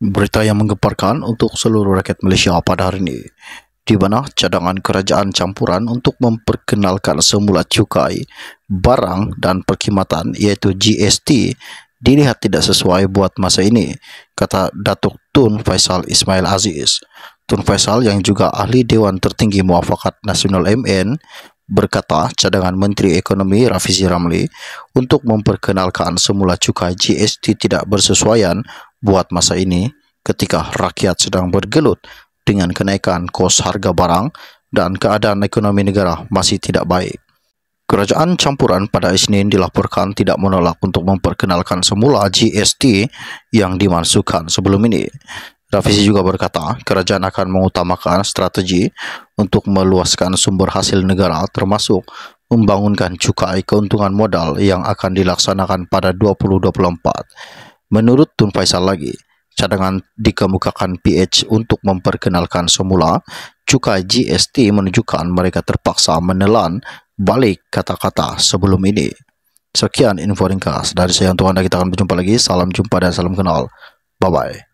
Berita yang menggemparkan untuk seluruh rakyat Malaysia pada hari ini di mana cadangan kerajaan campuran untuk memperkenalkan semula cukai, barang, dan perkhidmatan yaitu GST dilihat tidak sesuai buat masa ini, kata Datuk Tun Faisal Ismail Aziz. Tun Faisal yang juga ahli Dewan Tertinggi Muafakat Nasional MN berkata cadangan Menteri Ekonomi Rafizi Ramli untuk memperkenalkan semula cukai GST tidak bersesuaian buat masa ini ketika rakyat sedang bergelut dengan kenaikan kos harga barang dan keadaan ekonomi negara masih tidak baik. Kerajaan campuran pada Isnin dilaporkan tidak menolak untuk memperkenalkan semula GST yang dimasukkan sebelum ini. Rafizi juga berkata, kerajaan akan mengutamakan strategi untuk meluaskan sumber hasil negara termasuk membangunkan cukai keuntungan modal yang akan dilaksanakan pada 2024. Menurut Tun Faisal lagi, cadangan dikemukakan PH untuk memperkenalkan semula cukai GST menunjukkan mereka terpaksa menelan balik kata-kata sebelum ini. Sekian info ringkas dari saya untuk Anda. Kita akan berjumpa lagi. Salam jumpa dan salam kenal. Bye-bye.